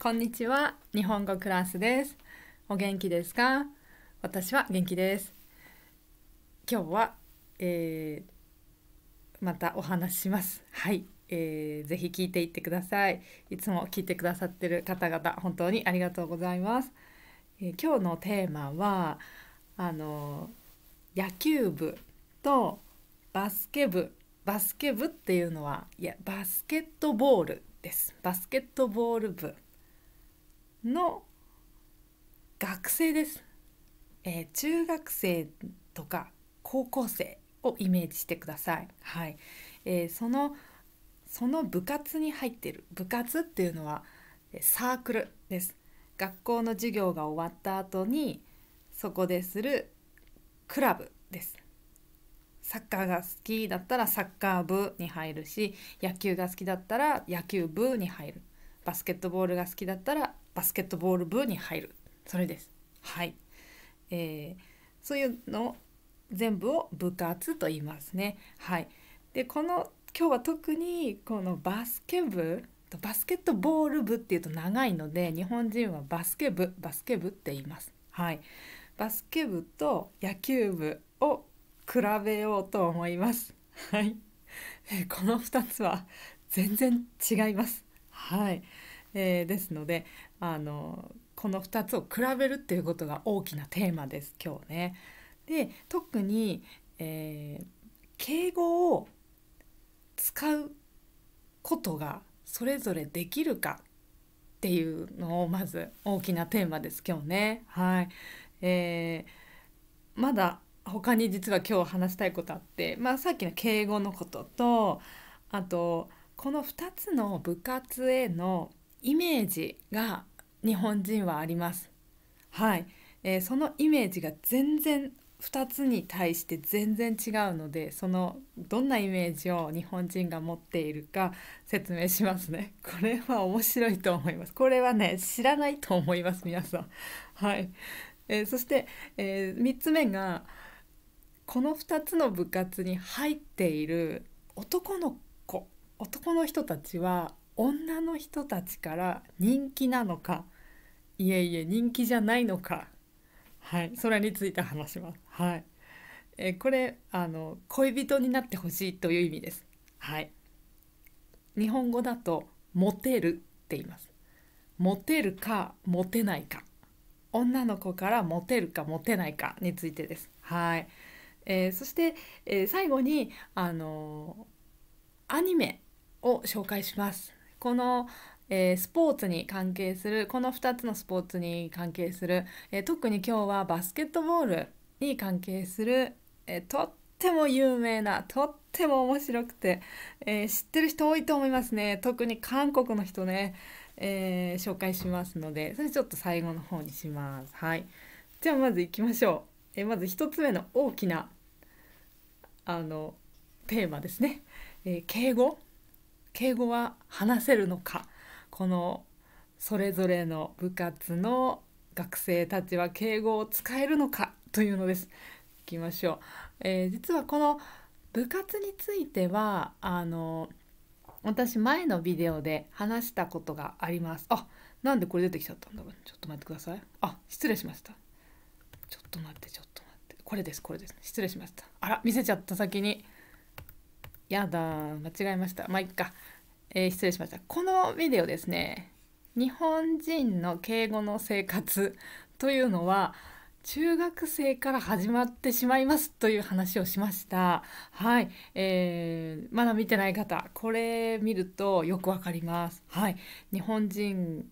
こんにちは日本語クラスですお元気ですか私は元気です今日は、えー、またお話ししますはい、えー、ぜひ聞いていってくださいいつも聞いてくださってる方々本当にありがとうございます、えー、今日のテーマはあの野球部とバスケ部バスケ部っていうのはいやバスケットボールですバスケットボール部の学生です、えー、中学生とか高校生をイメージしてください。はいえー、そのその部活に入ってる部活っていうのはサークルです学校の授業が終わった後にそこでするクラブですサッカーが好きだったらサッカー部に入るし野球が好きだったら野球部に入るバスケットボールが好きだったらバスケットボール部に入るそれですはい、えー、そういうの全部を部活と言いますねはいでこの今日は特にこのバスケ部とバスケットボール部っていうと長いので日本人はバスケ部バスケ部って言いますはいバスケ部と野球部を比べようと思いますはい、えー、この2つは全然違いますはい、えー、ですのであのこの2つを比べるっていうことが大きなテーマです今日ね。で特に、えー、敬語を使うことがそれぞれできるかっていうのをまず大きなテーマです今日ね。はい、えー、まだ他に実は今日話したいことあって、まあ、さっきの敬語のこととあとこの2つの部活へのイメージが日本人はあります。はい、えー、そのイメージが全然2つに対して全然違うのでそのどんなイメージを日本人が持っているか説明しますね これは面白いと思いますこれはね知らないと思います皆さんはい、えー、そして、えー、3つ目がこの2つの部活に入っている男の子男の人たちは女の人たちから人気なのかいえいえ人気じゃないのかはいそれについて話します。はいえこれあの恋人になってほしいという意味です。はい日本語だとモテるって言います。モテるかモテないか女の子からモテるかモテないかについてです。はい、えー、そして、えー、最後にあのー、アニメを紹介します。この、えー、スポーツに関係するこの2つのスポーツに関係する、えー、特に今日はバスケットボールに関係する、えー、とっても有名なとっても面白くて、え知ってる人多いと思いますね特に韓国の人ね、え紹介しますのでそれちょっと最後の方にします。はい、じゃあまずいきましょう。えまず1つ目の大きなあのテーマですね、え敬語敬語は話せるのかこのそれぞれの部活の学生たちは敬語を使えるのかというのです。いきましょう。えー、実はこの部活についてはあの私前のビデオで話したことがあります。あなんでこれ出てきちゃったんだろうちょっと待ってください。あ失礼しました。ちょっと待ってちょっと待ってこれですこれです、失礼しました。あら見せちゃった先に。やだ間違えましたまあいっか、えー、失礼しましたこのビデオですね日本人の敬語の生活というのは中学生から始まってしまいますという話をしましたはい、えー、まだ見てない方これ見るとよくわかりますはい日本人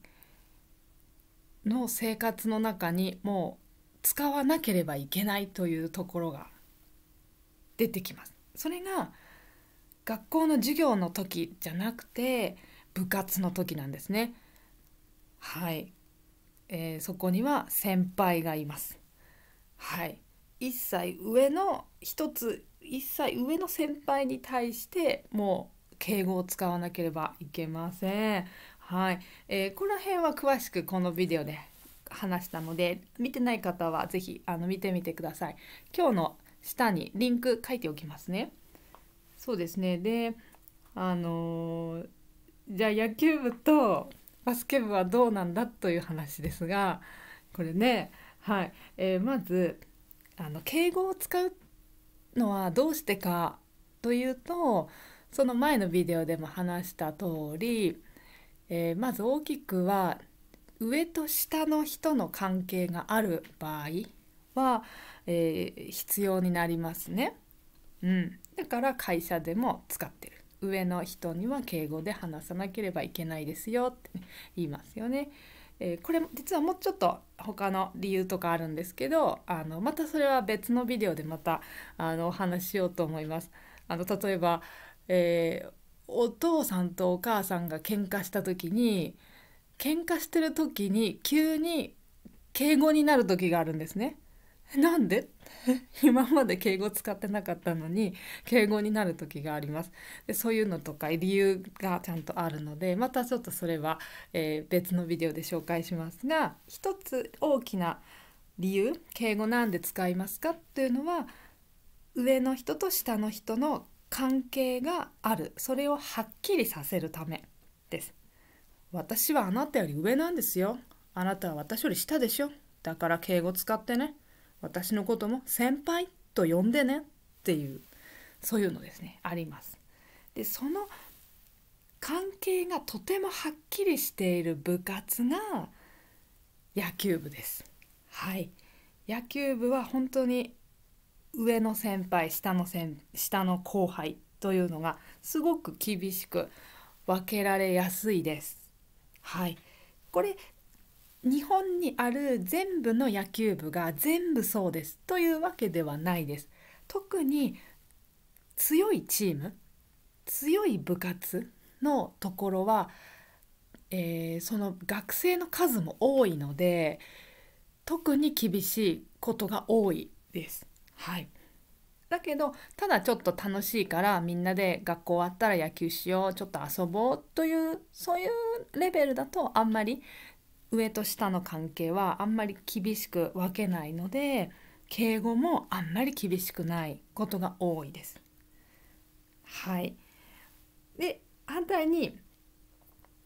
の生活の中にもう使わなければいけないというところが出てきますそれが学校の授業の時じゃなくて部活の時なんですね。はい、えー、そこには先輩がいます。はい、一切上の1つ一切上の先輩に対してもう敬語を使わなければいけません。はい、えー、この辺は詳しくこのビデオで話したので見てない方は是非あの見てみてください。今日の下にリンク書いておきますね。そうですねであのじゃあ野球部とバスケ部はどうなんだという話ですがこれねはい、えー、まずあの敬語を使うのはどうしてかというとその前のビデオでも話した通り、えー、まず大きくは上と下の人の関係がある場合は、えー、必要になりますね。うん、だから会社でも使ってる上の人には敬語で話さなければいけないですよって、ね、言いますよね。えー、これ実はもうちょっと他の理由とかあるんですけどあのまたそれは別のビデオでまたあのお話ししようと思います。あの例えば、えー、お父さんとお母さんが喧嘩した時に喧嘩してる時に急に敬語になる時があるんですね。なんで 今まで敬語使ってなかったのに敬語になる時がありますでそういうのとか理由がちゃんとあるのでまたちょっとそれは、えー、別のビデオで紹介しますが一つ大きな理由敬語なんで使いますかっていうのは上の人と下の人の関係があるそれをはっきりさせるためです私はあなたより上なんですよあなたは私より下でしょだから敬語使ってね私のことも先輩と呼んでねっていうそういうのですねあります。でその関係がとてもはっきりしている部活が野球部です。はい野球部は本当に上の先輩下の先下の後輩というのがすごく厳しく分けられやすいです。はいこれ日本にある全部の野球部が全部そうですというわけではないです。特に強いチーム強い部活のところは、えー、その学生の数も多いので特に厳しいことが多いです。はい、だけどただちょっと楽しいからみんなで学校終わったら野球しようちょっと遊ぼうというそういうレベルだとあんまり上と下の関係はあんまり厳しく分けないので敬語もあんまり厳しくないことが多いです。はい、で反対に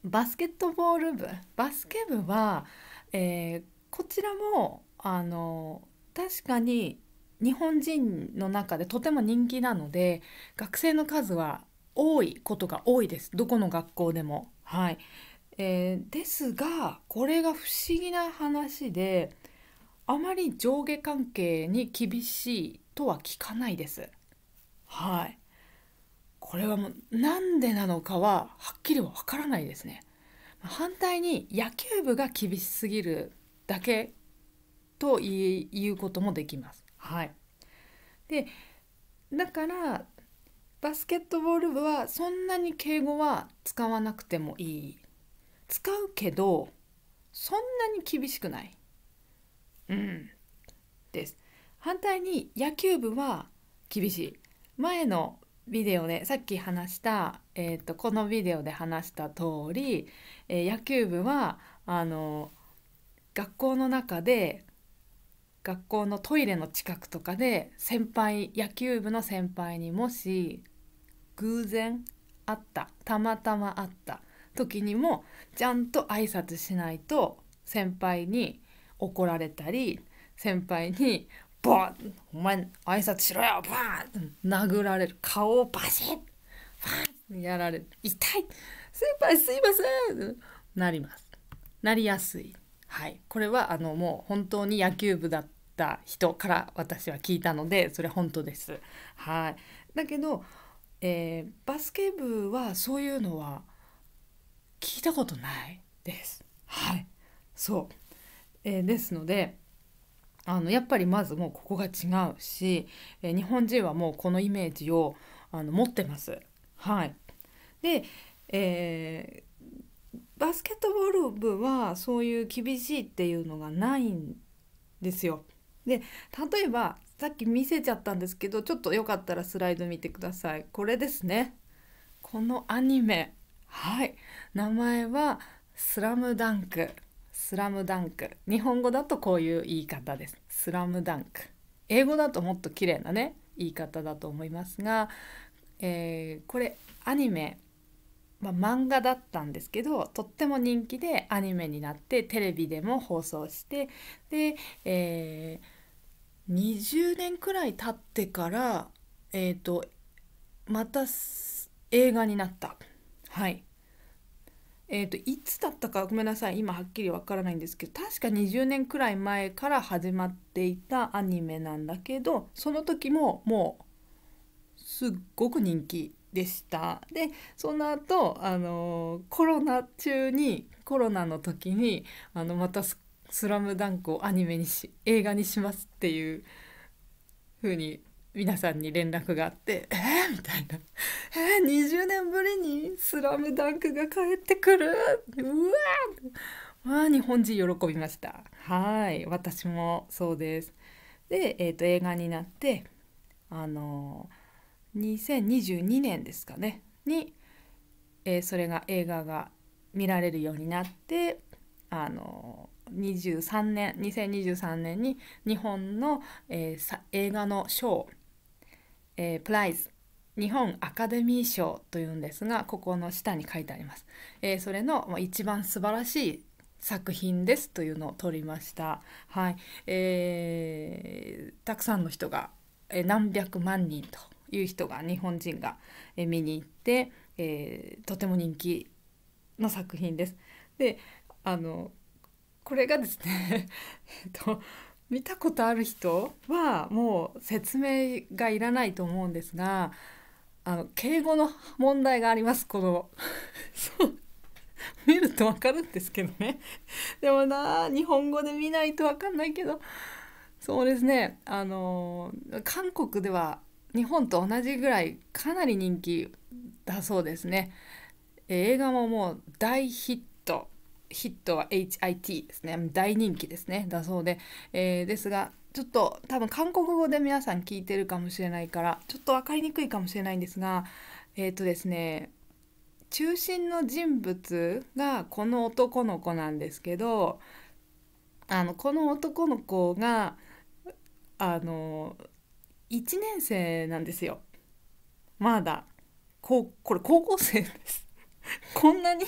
バスケットボール部バスケ部は、えー、こちらもあの確かに日本人の中でとても人気なので学生の数は多いことが多いですどこの学校でも。はい、えー、ですがこれが不思議な話であまり上下関係に厳しいとは聞かないです。はい。これはもう何でなのかははっきりわからないですね。反対に野球部が厳しすぎるだけということもできます。はい。でだからバスケットボール部はそんなに敬語は使わなくてもいい使うけどそんなに厳しくない、うん、です反対に野球部は厳しい前のビデオでさっき話した、えーと、このビデオで話した通り、えー、野球部はあの学校の中で学校のトイレの近くとかで先輩野球部の先輩にもし偶然会ったたまたま会った時にもちゃんと挨拶しないと先輩に怒られたり先輩に「バンお前挨拶しろよバン!」殴られる顔をバシッバンやられる痛い先輩すいませんなりますなりやすいはいこれはあのもう本当に野球部だった人から私は聞いたのでそれ本当ですはいだけど、えー、バスケ部はそういうのは聞いたことないです。はい、そう、えー、ですのであのやっぱりまずもうここが違うし、えー、日本人はもうこのイメージをあの持ってます。はい、で、えー、バスケットボール部はそういう厳しいっていうのがないんですよ。で例えばさっき見せちゃったんですけどちょっとよかったらスライド見てください。これですね。このアニメはい名前はスラムダンクスラムダンク日本語だとこういう言い方ですスラムダンク英語だともっと綺麗なね言い方だと思いますが、えー、これアニメ、まあ、漫画だったんですけどとっても人気でアニメになってテレビでも放送してで、えー、20年くらい経ってから、えーと、また映画になったはい。えーと、いつだったかごめんなさい今はっきりわからないんですけど確か20年くらい前から始まっていたアニメなんだけどその時ももうすっごく人気でしたでその後あのコロナ中にコロナの時にあのまたス「スラムダンクをアニメにし映画にしますっていう風に皆さんに連絡があって「えー、みたいな「えー、20年ぶりにスラムダンクが帰ってくるうわあ日本人喜びましたはい私もそうですで、えーと、映画になってあのー、2022年ですかねに、えー、それが映画が見られるようになってあのー23年2023年に日本の、えー、映画の賞えー、プライズ日本アカデミー賞というんですがここの下に書いてあります、えー、それの一番素晴らしい作品ですというのを取りました、はいえー、たくさんの人が、え何百万人という人が日本人が、え見に行って、えとても人気の作品です。であのこれがですね えっと見たことある人はもう説明がいらないと思うんですがあの敬語の問題がありますこの そう見るとわかるんですけどねでもな日本語で見ないとわかんないけどそうですねあの韓国では日本と同じぐらいかなり人気だそうですね映画ももう大ヒッヒットは HIT ですね大人気ですねだそうで、えー、ですがちょっと多分韓国語で皆さん聞いてるかもしれないからちょっと分かりにくいかもしれないんですがえっ、ー、とですね中心の人物がこの男の子なんですけどあのこの男の子があの1年生なんですよまだこうこれ高校生ですこんなに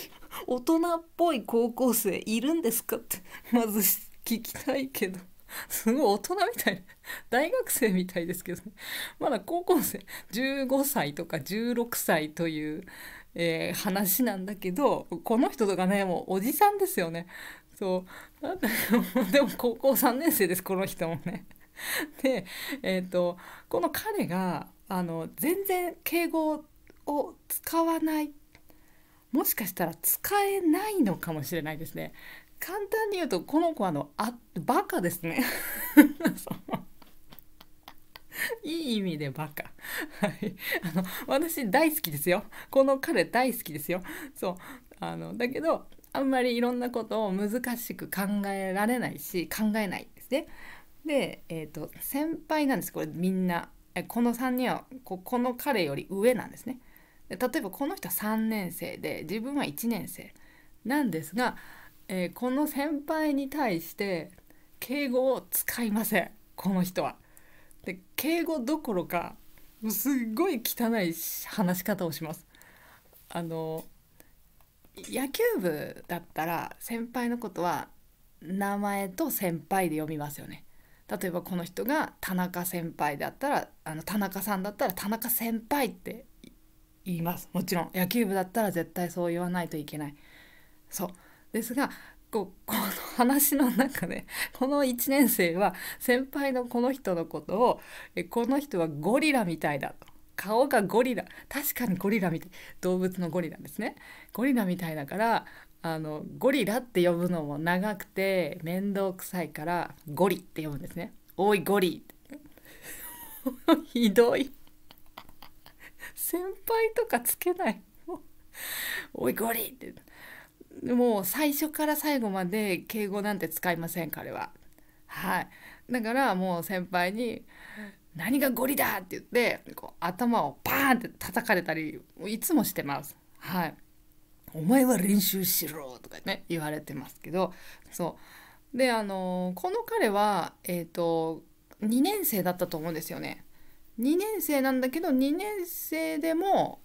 大人っぽい高校生いるんですかってまず聞きたいけどすごい大人みたいな大学生みたいですけど、ね、まだ高校生15歳とか16歳という、えー、話なんだけどこの人とかねもうおじさんですよねそう でも高校3年生ですこの人もね。で、えーと、この彼があの全然敬語を使わないもしかしたら使えないのかもしれないですね。簡単に言うとこの子あのあバカですね いい意味でバカ。はい。あの、私大好きですよ。この彼大好きですよ。そう。あの、だけど、あんまりいろんなことを難しく考えられないし、考えないですね。で、えっ、ー、と、先輩なんです。これみんな。この3人はこ、この彼より上なんですね。例えばこの人は3年生で自分は1年生なんですが、えー、この先輩に対して敬語を使いませんこの人は。で敬語どころかすっごい汚い話し方をします。あの野球部だったら先輩のことは名前と先輩で読みますよね。例えばこの人が田中先輩だったらあの田中さんだったら田中先輩って言いますもちろん野球部だったら絶対そう言わないといけないそうですがここの話の中で この1年生は先輩のこの人のことをこの人はゴリラみたいだと顔がゴリラ確かにゴリラみたい動物のゴリラですねゴリラみたいだからあのゴリラって呼ぶのも長くて面倒くさいからゴリって呼ぶんですね。おいゴリ ひどい先輩とかつけない。おいゴリって。もう最初から最後まで敬語なんて使いません彼は。はい。だからもう先輩に「何がゴリだ!」って言ってこう頭をパーンって叩かれたりいつもしてます。はい。お前は練習しろとかね言われてますけどそうであのこの彼はえっ、ー、と2年生だったと思うんですよね2年生なんだけど2年生でも、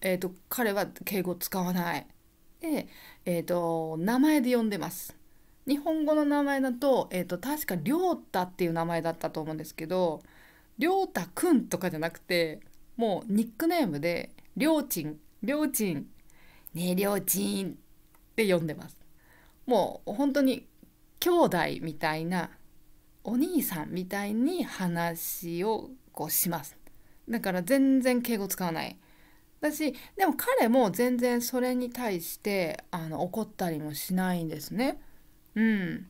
えーと、彼は敬語使わないで、えーと、名前で呼んでます日本語の名前だと,、えーと、と確か亮太っていう名前だったと思うんですけどりょうたくんとかじゃなくてもうニックネームでりょうちんりょうちんねょうちんって呼んでますもう本当に兄弟みたいなお兄さんみたいに話をこうします。だから全然敬語使わない。だし、でも彼も全然それに対してあの怒ったりもしないんですね。うん。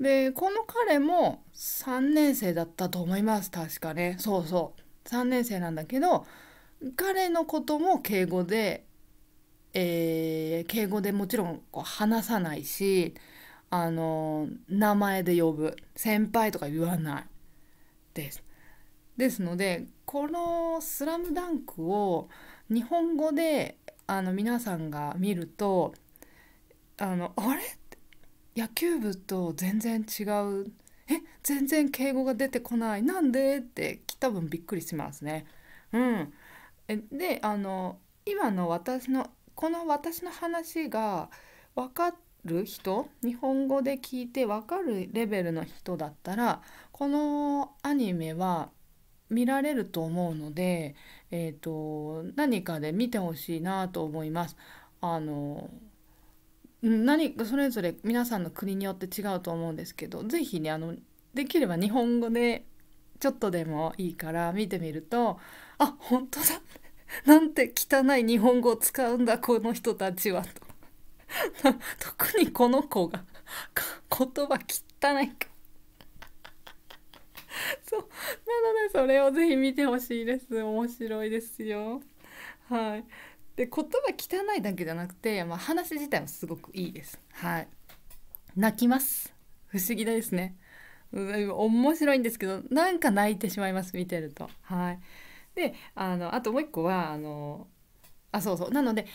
で、この彼も3年生だったと思います。確かね。そうそう。3年生なんだけど、彼のことも敬語で、えー、敬語でもちろんこう話さないし、あの、名前で呼ぶ。先輩とか言わない。です。ですのでこの「スラムダンクを日本語であの皆さんが見るとあのあれ野球部と全然違うえ全然敬語が出てこないなんでって多分びっくりしますね。うん、であの今の私のこの私の話が分かる人日本語で聞いて分かるレベルの人だったらこのアニメは見られると思うので、えーと、何かで見てほしいなと思います。あの何それぞれ皆さんの国によって違うと思うんですけど是非ねあのできれば日本語でちょっとでもいいから見てみるとあ本当だ なんて汚い日本語を使うんだこの人たちはと 特にこの子が 言葉汚いか そうなのでそれをぜひ見てほしいです面白いですよはいで言葉汚いだけじゃなくて、まあ、話自体もすごくいいですはい泣きます不思議ですね面白いんですけどなんか泣いてしまいます見てるとはいであのあともう一個はあのあそうそうなので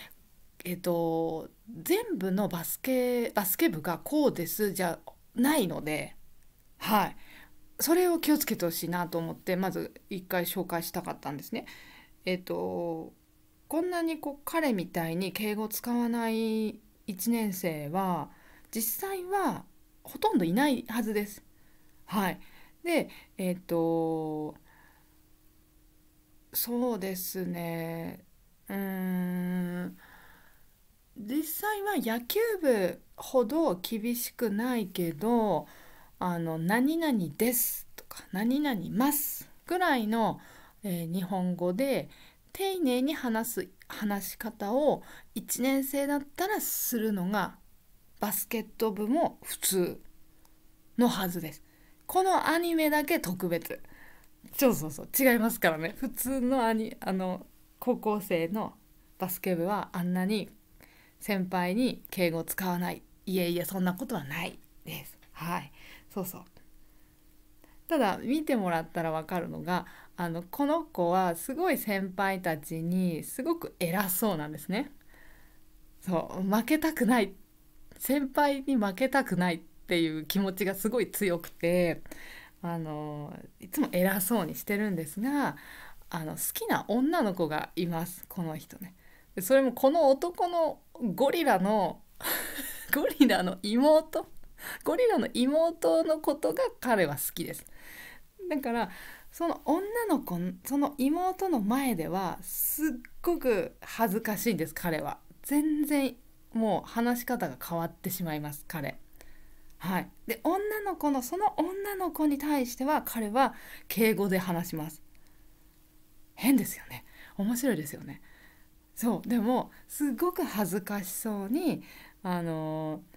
えっと全部のバスケバスケ部がこうですじゃないのではいそれを気をつけてほしいなと思ってまず一回紹介したかったんですね。えっとこんなにこう彼みたいに敬語を使わない1年生は実際はほとんどいないはずです。はい、でえっとそうですねうん実際は野球部ほど厳しくないけどあの何々ですとか何々ますぐらいの、えー、日本語で丁寧に話す話し方を1年生だったらするのがバスケット部も普通のはずです。このアニメだけ特別。そうそうそう違いますからね普通のアニあの高校生のバスケ部はあんなに先輩に敬語使わないいえいえそんなことはないです。はいそうそうただ見てもらったら分かるのがあのこの子はすごい先輩たちにすごく偉そうなんですね。そう負けたくない先輩に負けたくないっていう気持ちがすごい強くてあのいつも偉そうにしてるんですがあの好きな女の子がいますこの人ね。それもこの男のゴリラの ゴリラの妹ゴリラの妹のことが彼は好きですだからその女の子その妹の前ではすっごく恥ずかしいんです彼は全然もう話し方が変わってしまいます彼はい、で女の子のその女の子に対しては彼は敬語で話します変ですよね面白いですよねそうでもすごく恥ずかしそうにあのー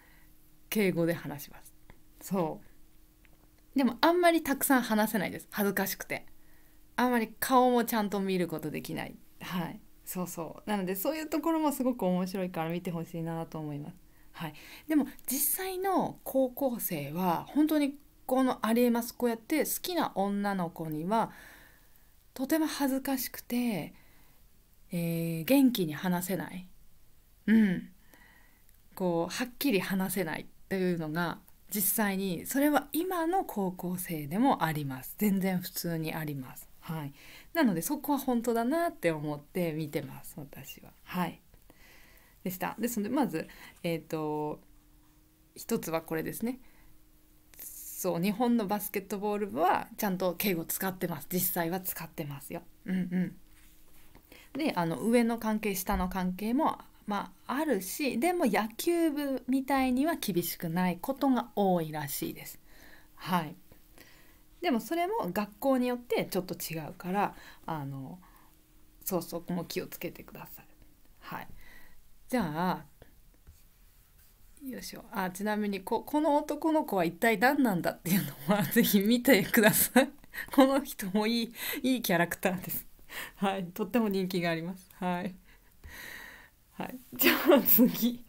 敬語で話しますそうでもあんまりたくさん話せないです恥ずかしくてあんまり顔もちゃんと見ることできないはいそうそうなのでそういうところもすごく面白いから見てほしいなと思いますはいでも実際の高校生は本当にこのありえますこうやって好きな女の子にはとても恥ずかしくて、えー、元気に話せないうんこうはっきり話せないというのが実際にそれは今の高校生でもあります全然普通にありますはいなのでそこは本当だなって思って見てます私ははいでしたですのでまずえっ、ー、と一つはこれですねそう日本のバスケットボール部はちゃんと敬語使ってます実際は使ってますようんうんであの上の関係下の関係もまあ、あるしでも野球部みたいには厳しくないことが多いらしいです。はい、でもそれも学校によってちょっと違うからあのそうそこも気をつけてください。はい、じゃあよいしょあちなみにここの男の子は一体何なんだっていうのは是非 見てください。この人もいいいいキャラクターです。はい、とっても人気があります。はいはい、じゃあ次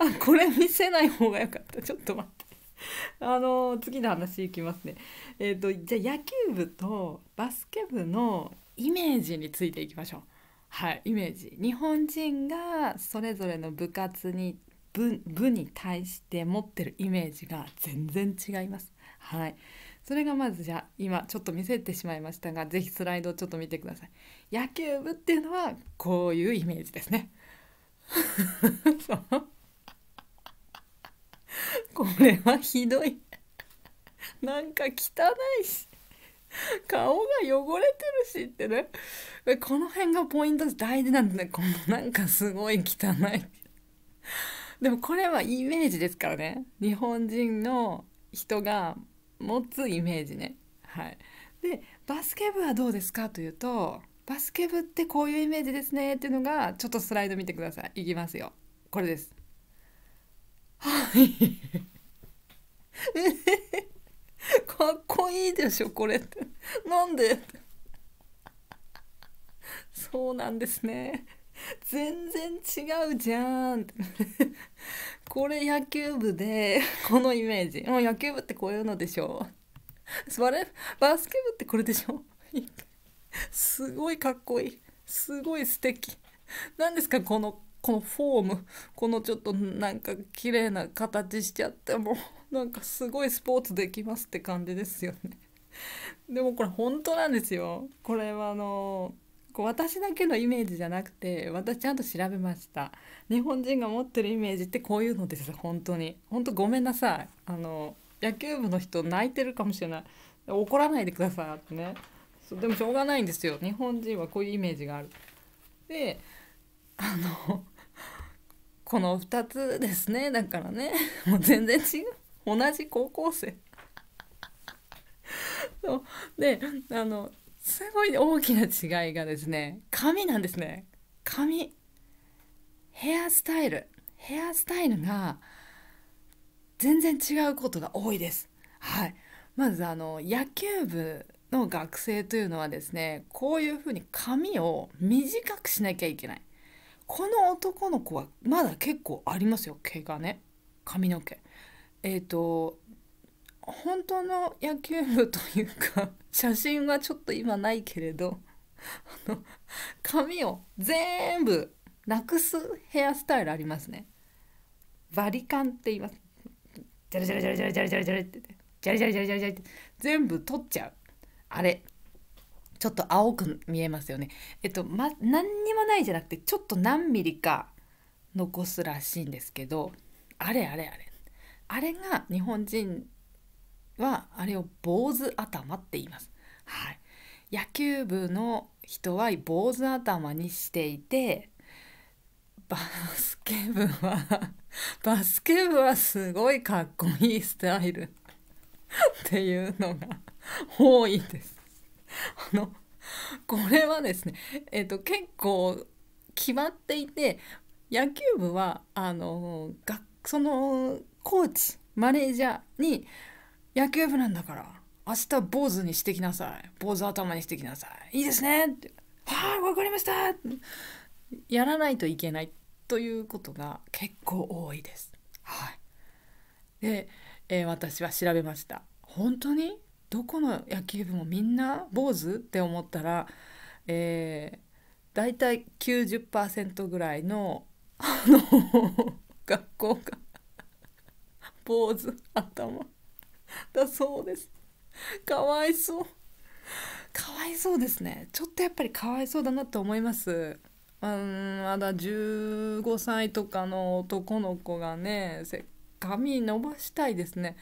あこれ見せない方が良かったちょっと待ってあの次の話いきますねえっ、ー、とじゃあ野球部とバスケ部のイメージについていきましょうはいイメージ日本人がそれぞれの部活に部部に対して持ってるイメージが全然違いますはいそれがまずじゃあ今ちょっと見せてしまいましたが是非スライドをちょっと見てください野球部っていうのはこういうイメージですね これはひどいなんか汚いし顔が汚れてるしってねこの辺がポイント大事なんだねこのなんかすごい汚いでもこれはイメージですからね日本人の人が持つイメージねはいでバスケ部はどうですかというとバスケ部ってこういうイメージですねっていうのがちょっとスライド見てくださいいきますよこれですはいかっこいいでしょこれってなんでそうなんですね全然違うじゃんこれ野球部でこのイメージもう野球部ってこういうのでしょバスケ部ってこれでしょすごいかっこいい。すごい素敵。何ですかこの、このフォーム。このちょっとなんか綺麗な形しちゃってもなんかすごいスポーツできますって感じですよね。でもこれ本当なんですよ。これはあのこう私だけのイメージじゃなくて私ちゃんと調べました日本人が持ってるイメージってこういうのです本当に本当ごめんなさいあの野球部の人泣いてるかもしれない怒らないでくださいってねそうでもしょうがないんですよ日本人はこういうイメージがある。であの この2つですねだからねもう全然違う同じ高校生そうであのすごい大きな違いがですね髪なんですね髪ヘアスタイルヘアスタイルが全然違うことが多いですはいまずあの野球部の学生というのはですねこういうふうに髪を短くしなきゃいけないこの男の子はまだ結構ありますよ毛がね髪の毛えっ、ー、と本当の野球部というか 写真はちょっと今ないけれどあの髪を全部なくすヘアスタイルありますねバリカンって言いますジャリジャリジャリジャリジャリジャリってジャリジャリジャリジャリジャリって全部取っちゃうあれちょっと青く見えますよねえっと、ま、何にもないじゃなくてちょっと何ミリか残すらしいんですけどあれあれあれあれが日本人はあれを坊主頭って言います。はい、野球部の人は坊主頭にしていてバスケ部は バスケ部はすごいかっこいいスタイルっていうのが 多いです。あのこれはですね、えーと、結構決まっていて野球部はあのそのコーチマネージャーに「野球部なんだから明日坊主にしてきなさい坊主頭にしてきなさいいいですね」って「はあ分かりました!」やらないといけないということが結構多いです。はい、で、えー、私は調べました。本当にどこの野球部もみんな坊主って思ったら、えー、大体90%ぐらいのあの 学校が坊主頭だそうです。かわいそう。かわいそうですね。ちょっとやっぱりかわいそうだなって思います。まあ、まだ15歳とかの男の子がね髪伸ばしたいですね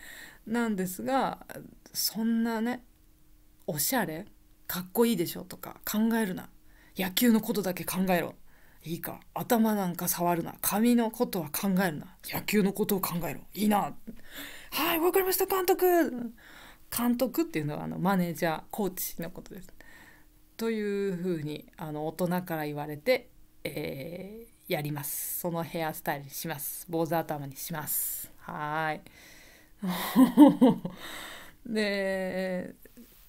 なんですがそんなねおしゃれかっこいいでしょとか考えるな野球のことだけ考えろいいか頭なんか触るな髪のことは考えるな野球のことを考えろいいなはいわかりました監督監督っていうのはあのマネージャーコーチのことです。というふうにあの大人から言われて、えー、やりますそのヘアスタイルにします坊主頭にしますはい。で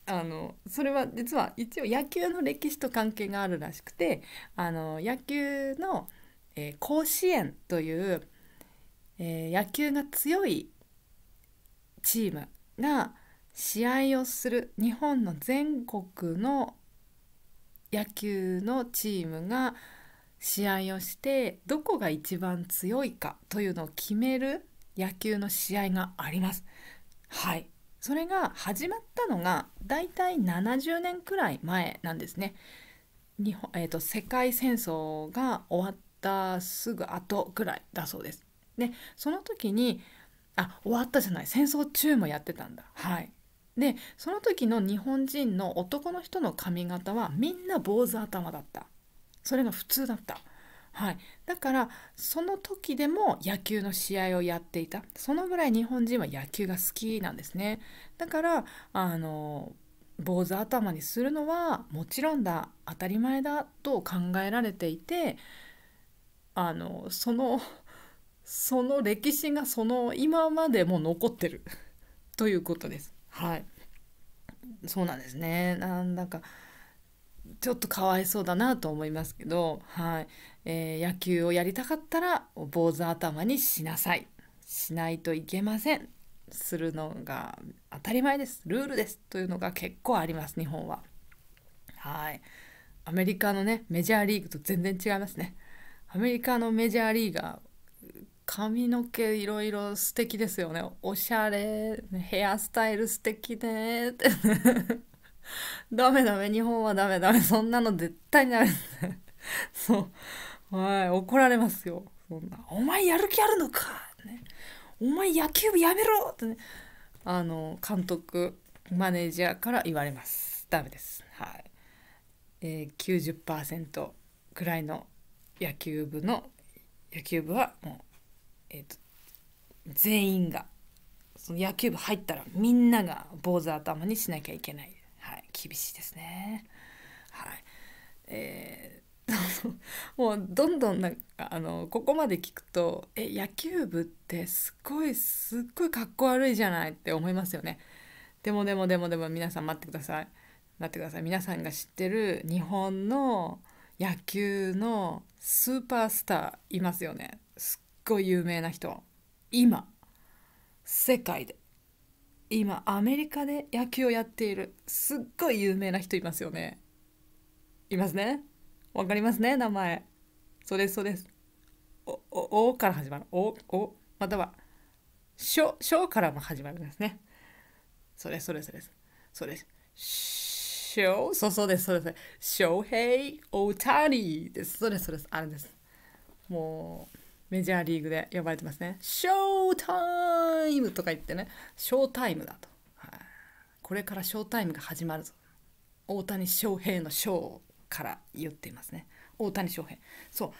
あのそれは実は一応野球の歴史と関係があるらしくてあの野球の、えー、甲子園という、えー、野球が強いチームが試合をする日本の全国の野球のチームが試合をしてどこが一番強いかというのを決める野球の試合があります。はいそれが始まったのがだいたい70年くらい前なんですね。日本えーと、と世界戦争が終わったすぐ後くらいだそうです。でその時にあ終わったじゃない戦争中もやってたんだ。はいでその時の日本人の男の人の髪型はみんな坊主頭だったそれが普通だったはい、だからその時でも野球の試合をやっていたそのぐらい日本人は野球が好きなんですねだからあの坊主頭にするのはもちろんだ当たり前だと考えられていてあのそのその歴史がその今までも残ってるということです。はいそうなんですねなんだかちょっとかわいそうだなと思いますけど、はいえー、野球をやりたかったら坊主頭にしなさいしないといけませんするのが当たり前ですルールですというのが結構あります日本ははいアメリカのねメジャーリーグと全然違いますねアメリカのメジャーリーガー髪の毛いろいろ素敵ですよねおしゃれヘアスタイル素敵ねって ダメダメ、日本はダメダメ。そんなの絶対にダメです、ね。そう。はい、怒られますよ。そんな。お前やる気あるのか、ね、お前野球部やめろってね。あの、監督、マネージャーから言われます。ダメです。はい。えー、90%くらいの野球部の、野球部はもう、えっ、ー、と、全員が、その野球部入ったらみんなが坊主頭にしなきゃいけない。はい、厳しいですね。はい、えー もうどんどんなんかあのここまで聞くとえ野球部ってすごいすっごいかっこ悪いじゃないって思いますよねでもでもでもでも皆さん待ってください待ってください皆さんが知ってる日本の野球のスーパースターいますよねすっごい有名な人今世界で今アメリカで野球をやっているすっごい有名な人いますよねいますねわかりますね名前そうですそうですおおおから始まるおおまたはしょしょからも始まるんですねそれそれそれそれしょそうそうですそうですしょうへいおたりですそれそれあれですもうメジャーリーグで呼ばれてますね。ショータイムとか言ってね、ショータイムだと。はい、これからショータイムが始まるぞ。大谷翔平のショーから言っていますね。大谷翔平。そう。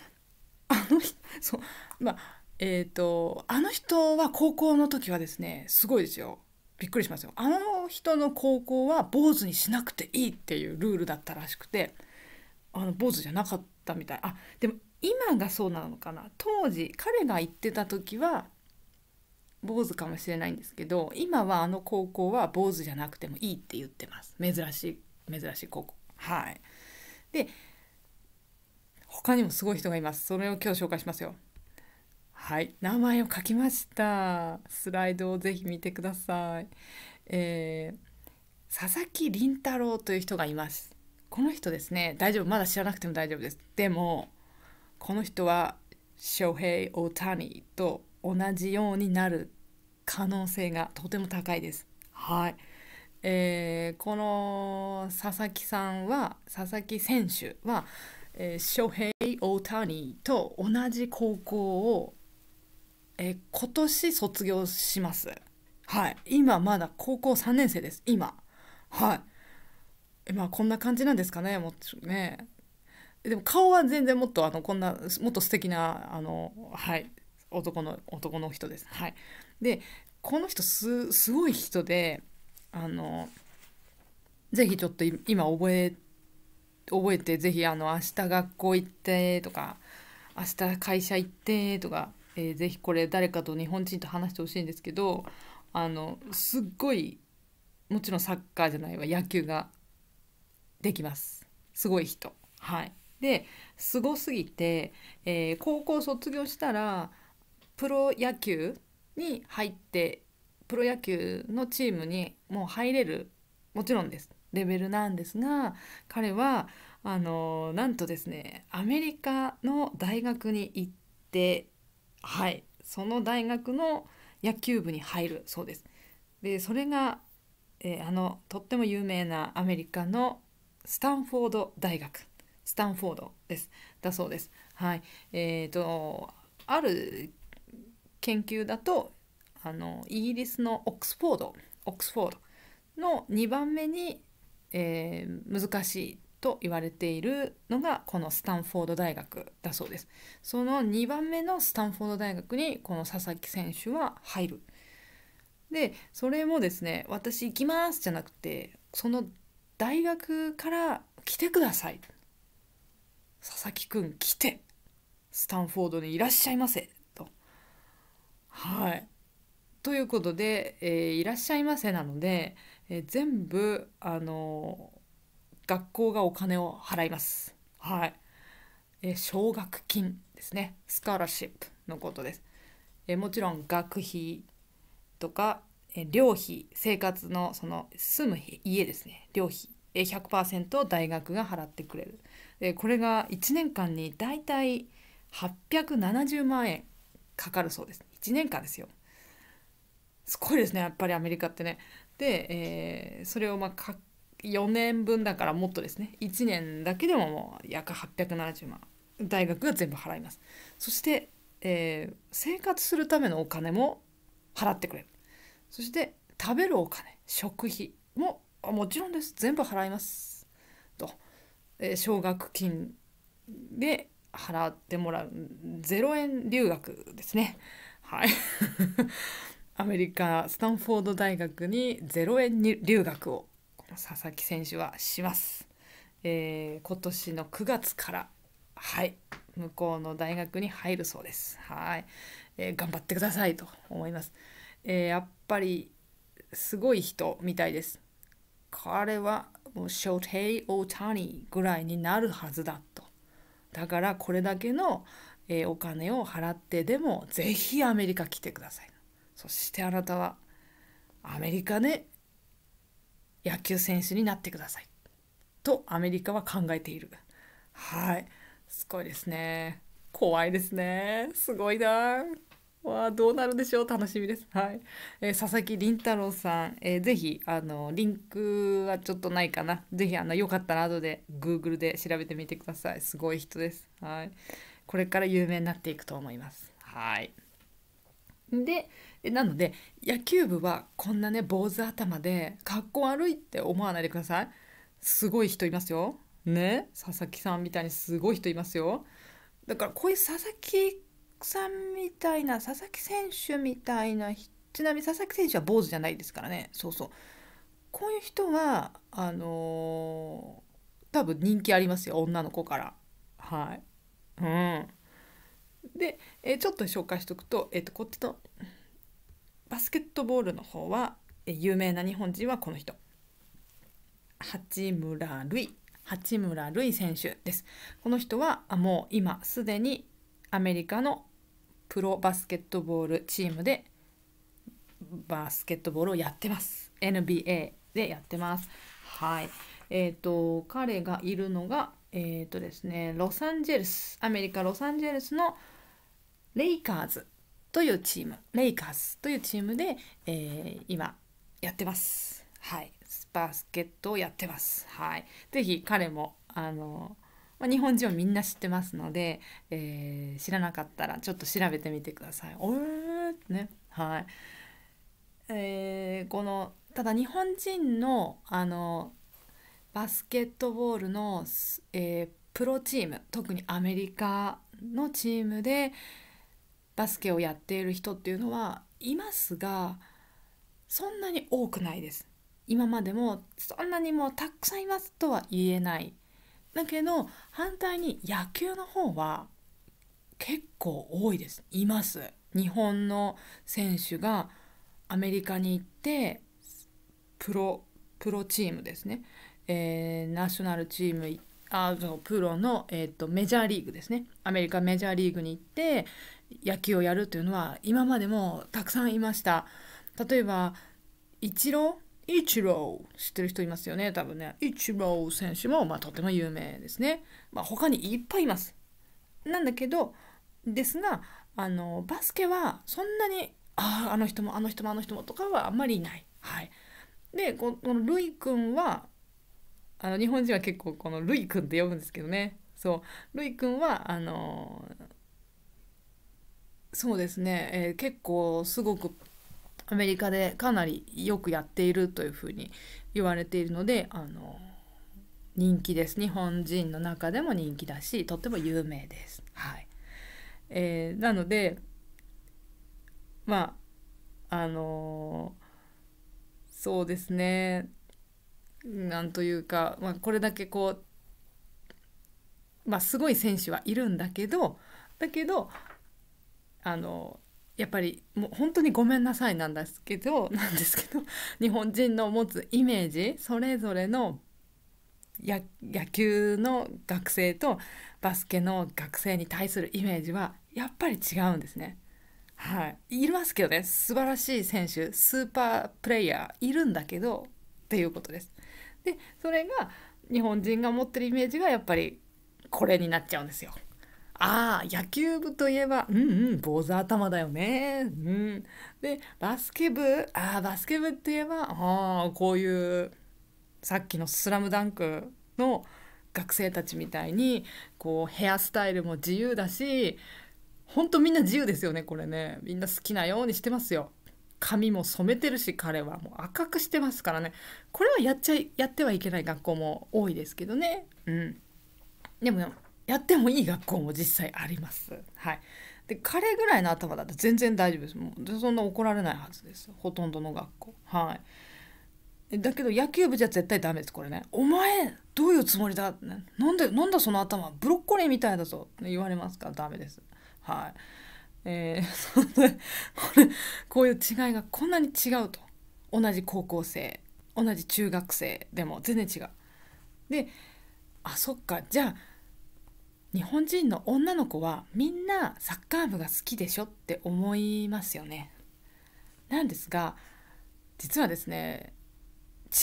あの人、そう。まあ、えっ、ー、と、あの人は高校の時はですね、すごいですよ。びっくりしますよ。あの人の高校は坊主にしなくていいっていうルールだったらしくて、あの坊主じゃなかったみたい。あ、でも今がそうなのかな当時彼が行ってた時は坊主かもしれないんですけど今はあの高校は坊主じゃなくてもいいって言ってます珍しい珍しい高校はいで他にもすごい人がいますそれを今日紹介しますよはい名前を書きましたスライドをぜひ見てくださいえー、佐々木麟太郎という人がいますこの人ですね大丈夫まだ知らなくても大丈夫ですでもこの人は翔平大谷と同じようになる可能性がとても高いです。はいえー、この佐々木さんは佐々木選手は、えー、翔平大谷と同じ高校を、えー、今年卒業します。はい、今まだ高校3年生です今はいまこんな感じなんですかねもうねでも顔は全然もっとあのこんなもっと素敵なあのはい男の男の人です。はい、でこの人すごい人であのぜひちょっと今覚え覚えてぜひあの明日学校行ってとか明日会社行ってとか、えー、ぜひこれ誰かと日本人と話してほしいんですけどあのすっごいもちろんサッカーじゃないわ野球ができますすごい人はい。ですごすぎて、えー、高校卒業したらプロ野球に入ってプロ野球のチームにもう入れるもちろんですレベルなんですが彼はあのなんとですねアメリカの大学に行ってはいその大学の野球部に入るそうです。でそれが、えー、あのとっても有名なアメリカのスタンフォード大学スタンフォードですだそうです。はいえーと、とある研究だとあのイギリスのオックスフォードオックスフォードの2番目に、えー、難しいと言われているのがこのスタンフォード大学だそうです。その2番目のスタンフォード大学にこの佐々木選手は入る。でそれもですね私行きますじゃなくてその大学から来てください佐々木くん来てスタンフォードにいらっしゃいませと。はいということで、えー、いらっしゃいませなので、えー、全部あのー、学校がお金を払います。はい、えー、奨学金ですねスカラシップのことです。えもちろん学費とか、え寮費生活のその住む家ですね寮費、え100%大学が払ってくれる。これが1年間にだいたい870万円かかるそうです1年間ですよすごいですねやっぱりアメリカってねで、えー、それをまあ4年分だからもっとですね1年だけでももう約870万大学が全部払いますそして、えー、生活するためのお金も払ってくれるそして食べるお金食費ももちろんです全部払います奨学金で払ってもらう0円留学ですね。はい アメリカスタンフォード大学に0円に留学をこの佐々木選手はします。えー、今年の9月からはい向こうの大学に入るそうです。はい、えー、頑張ってくださいと思います。えー、やっぱりすごい人みたいです。彼はもうショートイ・オータニぐらいになるはずだと。だからこれだけの、えー、お金を払ってでもぜひアメリカ来てください。そしてあなたはアメリカで野球選手になってください。とアメリカは考えている。はい。すごいですね。怖いですね。すごいな。わあどうなるでしょう楽しみです。はい、えー、佐々木麟太郎さん、えー、ぜひあのリンクはちょっとないかな。ぜひあのよかったら後で Google で調べてみてください。すごい人です。はい、これから有名になっていくと思います。はい。でなので野球部はこんなね坊主頭でかっこ悪いって思わないでください。すごい人いますよ。ね佐々木さんみたいにすごい人いますよ。だからこういう佐々木さんみたいな佐々木選手みたいなちなみに佐々木選手は坊主じゃないですからねそうそうこういう人はあのー、多分人気ありますよ女の子からはい、うん、で、えちょっと紹介しておくと,、えーと、こっちのバスケットボールの方は、え有名な日本人はこの人八村塁八村塁選手ですこの人はもう今すでにアメリカのプロバスケットボールチームでバスケットボールをやってます。NBA でやってます。はい。えー、と、彼がいるのが、えっ、ー、とですね、ロサンゼルス、アメリカ・ロサンゼルスのレイカーズというチーム、レイカーズというチームで、えー、今やってます。はい。バスケットをやってます。はい。是非彼も、あの、まあ、日本人はみんな知ってますので、えー、知らなかったらちょっと調べてみてください。おーねはいえー、このただ日本人のあのバスケットボールの、えー、プロチーム特にアメリカのチームでバスケをやっている人っていうのはいますがそんなに多くないです。今までもそんなにもうたくさんいますとは言えないだけど反対に野球の方は結構多いですいます日本の選手がアメリカに行ってプロプロチームですね、えー、ナショナルチームあプロの、えーとメジャーリーグですねアメリカメジャーリーグに行って野球をやるというのは今までもたくさんいました例えばイチローイチロー知ってる人いますよね多分ねイチロー選手も、まあ、とても有名ですね、まあ、他にいっぱいいますなんだけどですがあのバスケはそんなにあああの人もあの人もあの人もとかはあんまりいないはいでこのルイ君はあの日本人は結構このルイ君って呼ぶんですけどねそうルイ君はあのそうですね、えー、結構すごくアメリカでかなりよくやっているというふうに言われているのであの人気です日本人の中でも人気だしとっても有名です。はいえー、なのでまああのー、そうですねなんというか、まあ、これだけこう、まあ、すごい選手はいるんだけどだけどあのやっぱりもう本当にごめんなさいなんですけど なんですけど日本人の持つイメージそれぞれの野球の学生とバスケの学生に対するイメージはやっぱり違うんですね。はい、いますけどね素晴らしい選手スーパープレイヤーいるんだけどっていうことです。でそれが日本人が持ってるイメージがやっぱりこれになっちゃうんですよ。ああ、野球部といえば、うんうん、坊主頭だよね。うん。で、バスケ部、ああ、バスケ部って言えば、ああ、こういう、さっきのスラムダンクの学生たちみたいに、こう、ヘアスタイルも自由だし、ほんとみんな自由ですよね、これね。みんな好きなようにしてますよ。髪も染めてるし彼はもう赤くしてますからねこれはやっちゃやってはいけない学校も多いですけどねうんでもやってもいい学校も実際あります。はい、で彼ぐらいの頭だって全然大丈夫ですもうそんな怒られないはずですほとんどの学校はいだけど野球部じゃ絶対ダメですこれね「お前どういうつもりだ?」ね「なんでなんだその頭ブロッコリーみたいだぞ」って言われますからダメですはいえー、それでこれこういう違いがこんなに違うと同じ高校生同じ中学生でも全然違うであそっかじゃあ日本人の女の子はみんなサッカー部が好きでしょって思いますよね。なんですが実はですね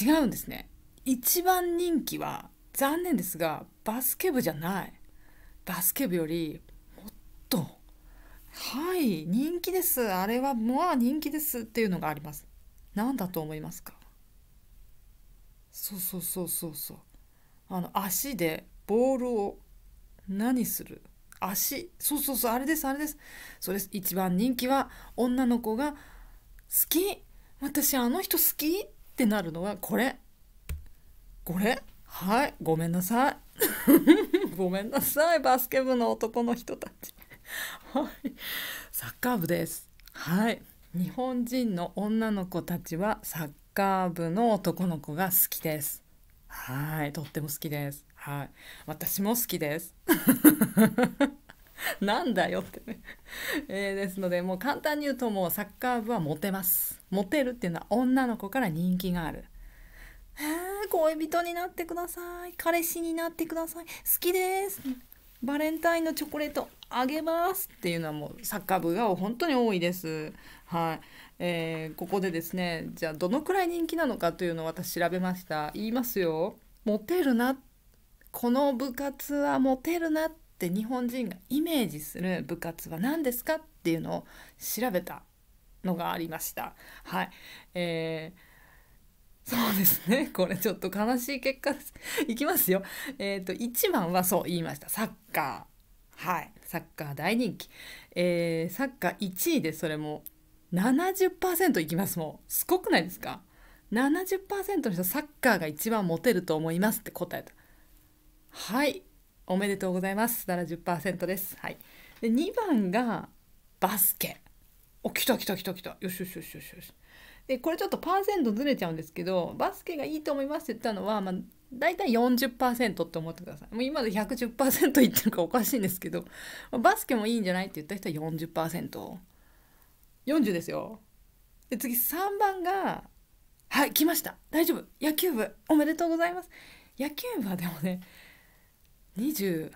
違うんですね。一番人気は残念ですがバスケ部じゃない。バスケ部よりもっとはい人気ですあれはもう人気ですっていうのがあります。何だと思いますかそうそうそうそうそうあの足でボールを何する足そうそうそうあれですあれですそうです一番人気は女の子が「好き私あの人好き?」ってなるのはこれこれはいごめんなさい ごめんなさいバスケ部の男の人たちはいサッカー部ですはい日本人の女の子たちはサッカー部の男の子が好きですはいとっても好きですはい、私も好きです。なんだよってね、えー、ですのでもう簡単に言うともうサッカー部はモテますモテるっていうのは女の子から人気がある恋人になってください彼氏になってください好きですバレンタインのチョコレートあげますっていうのはもうサッカー部が本当に多いです。はい、えー、ここでですねじゃあどのくらい人気なのかというのを私調べました言いますよモテるなってこの部活はモテるなって日本人がイメージする部活は何ですかっていうのを調べたのがありました。はい、えーそうですね。これちょっと悲しい結果です。いきますよ。えっ、ー、と、1番はそう言いました。サッカー。はい。サッカー大人気。えー、サッカー1位でそれも70%いきます。もう、すごくないですか ?70% の人、サッカーが一番モテると思いますって答えた。はいおめでとうございますなら10%ですはいで2番がバスケお来た来た来た来たよしよしよしよしよしでこれちょっとパーセントずれちゃうんですけどバスケがいいと思いますって言ったのは、まあ、大体40%って思ってくださいもう今で110%言ってるかおかしいんですけどバスケもいいんじゃないって言った人は4 0 40ですよで次3番が「はい来ました大丈夫野球部おめでとうございます」野球部はでもね28%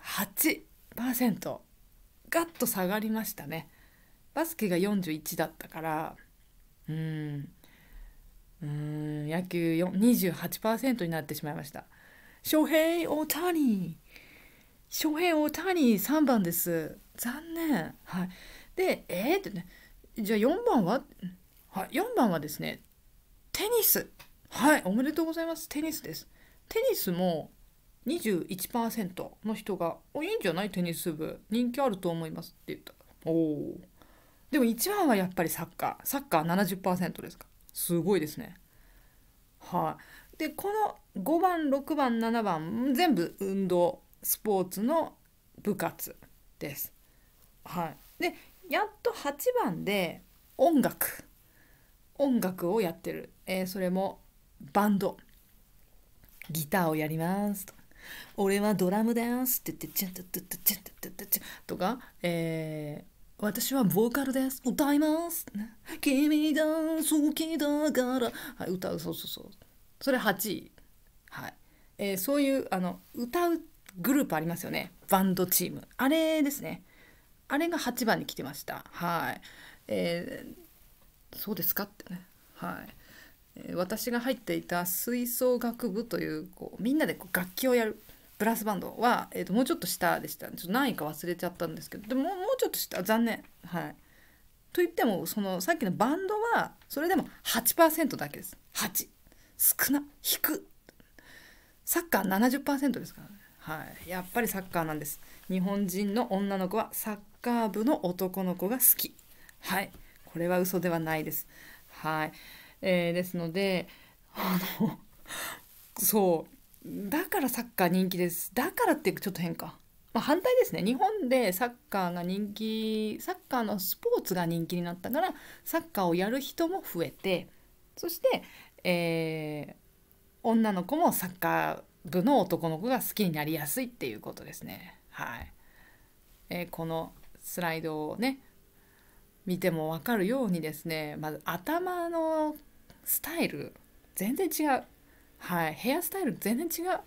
ガッと下がりましたねバスケが41だったからうんうん野球28%になってしまいました翔平大谷翔平大谷3番です残念はいでえー、ってねじゃあ4番ははい、4番はですねテニスはいおめでとうございますテニスですテニスも21%の人が「いいんじゃないテニス部人気あると思います」って言ったおおでも一番はやっぱりサッカーサッカー70%ですかすごいですねはい、でこの5番6番7番全部運動スポーツの部活ですはい、でやっと8番で音楽音楽をやってる、えー、それもバンドギターをやりますと「俺はドラムです」って言って「チェンタッタチェンタッタチェン」とか、えー「私はボーカルです歌います」「君が好きだから」はい歌うそうそうそうそれ8位、はいえー、そういうあの歌うグループありますよねバンドチームあれですねあれが8番に来てましたはいえー、そうですかってねはい私が入っていた吹奏楽部というこうみんなでこう楽器をやるブラスバンドは、えーと、もうちょっと下でしたちょっと何位か忘れちゃったんですけどでももうちょっと下残念はいと言ってもそのさっきのバンドはそれでも8%だけです8少な引くサッカー70%ですからねはいやっぱりサッカーなんです日本人の女の子はサッカー部の男の子が好きはいこれは嘘ではないですはいえー、ですのであの そうだからサッカー人気ですだからってちょっと変か、まあ、反対ですね日本でサッカーが人気サッカーのスポーツが人気になったからサッカーをやる人も増えてそして、えー、女の子もサッカー部の男の子が好きになりやすいっていうことですねはい、えー、このスライドをね見ても分かるようにですねまず頭のスタイル全然違うはいヘアスタイル全然違う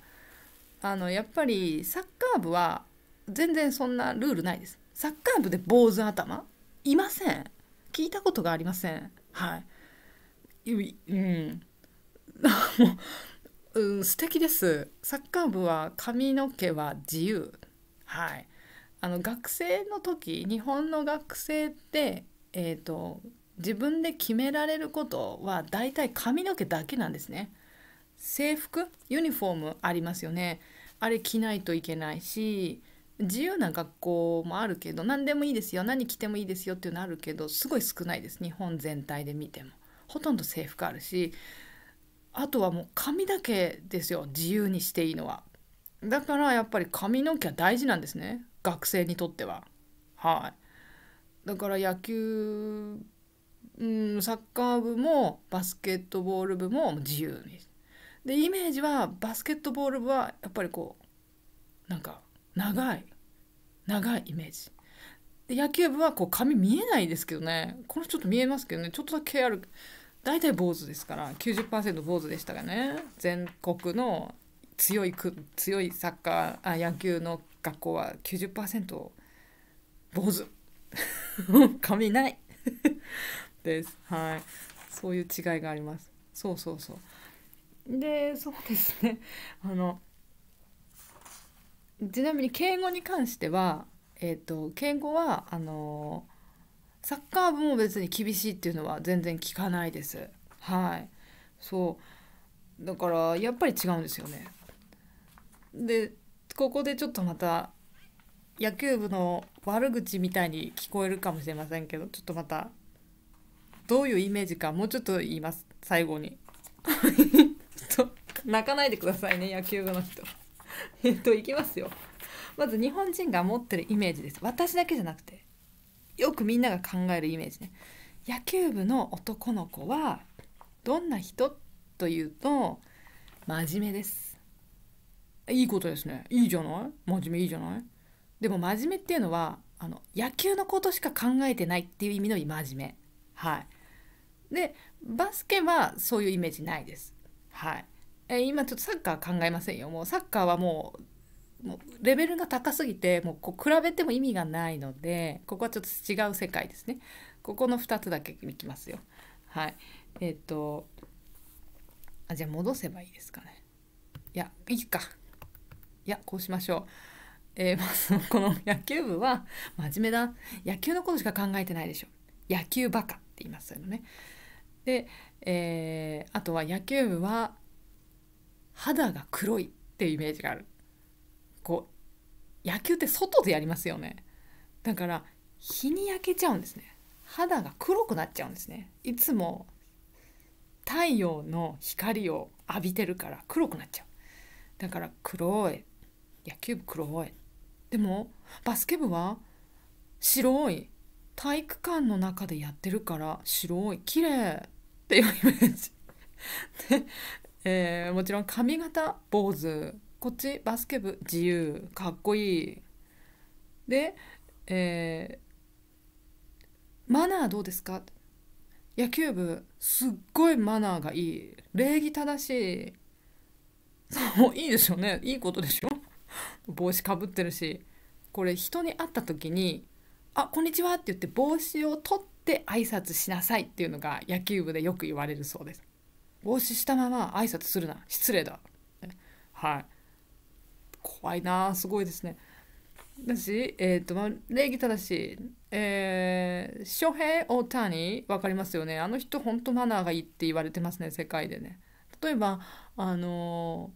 あのやっぱりサッカー部は全然そんなルールないですサッカー部で坊主頭いません聞いたことがありませんはいうんもう、うん、素敵ですサッカー部は髪の毛は自由はいあの学生の時日本の学生ってえーと自分で決められることは大体髪の毛だけなんですね。制服ユニフォームありますよね。あれ着ないといけないし自由な学校もあるけど何でもいいですよ何着てもいいですよっていうのあるけどすごい少ないです日本全体で見ても。ほとんど制服あるしあとはもう髪だけですよ自由にしていいのは。だからやっぱり髪の毛は大事なんですね学生にとっては。はい。だから野球うんサッカー部もバスケットボール部も自由にでイメージはバスケットボール部はやっぱりこうなんか長い長いイメージで野球部はこう髪見えないですけどねこの人ちょっと見えますけどねちょっとだけある大体坊主ですから90%坊主でしたがね全国の強いく強いサッカーあ野球の学校は90%坊主髪 ないです。はい、そういう違いがあります。そうそうそう。で、そうですね。あのちなみに敬語に関しては、えっ、ー、と敬語はあのサッカー部も別に厳しいっていうのは全然聞かないです。はい。そう。だからやっぱり違うんですよね。で、ここでちょっとまた野球部の悪口みたいに聞こえるかもしれませんけどちょっとまたどういうイメージかもうちょっと言います最後に 泣かないでくださいね野球部の人 えっといきますよまず日本人が持ってるイメージです私だけじゃなくてよくみんなが考えるイメージね野球部の男の子はどんな人というと真面目ですいいことですねいいじゃない真面目いいじゃないでも真面目っていうのはあの野球のことしか考えてないっていう意味の真面目はいでバスケはそういうイメージないです。はい、え今ちょっとサッカー考えませんよもうサッカーはもうもうレベルが高すぎてもうこう比べても意味がないのでここはちょっと違う世界ですね。ここの2つだけいきますよ。はい、えっ、ー、とあじゃあ戻せばいいですかね。いやいいか。いやこうしましょう。えー、まずこの野球部は真面目だ野球のことしか考えてないでしょ野球バカって言いますよねで、えー、あとは野球部は肌が黒いっていうイメージがあるこう野球って外でやりますよねだから日に焼けちゃうんですね肌が黒くなっちゃうんですねいつも太陽の光を浴びてるから黒くなっちゃうだから黒い野球部黒いでもバスケ部は白い体育館の中でやってるから白い綺麗っていうイメージで、えー、もちろん髪型坊主こっちバスケ部自由かっこいいで、えー、マナーどうですか野球部すっごいマナーがいい礼儀正しいそういいですよねいいことでしょ帽子かぶってるしこれ人に会った時に「あこんにちは」って言って帽子を取ってって挨拶しなさいっていうのが野球部でよく言われるそうです帽子したまま挨拶するな失礼だはい怖いなすごいですねだし、えーとま礼儀正しい、えー、翔平大谷分かりますよねあの人ほんとマナーがいいって言われてますね世界でね例えばあの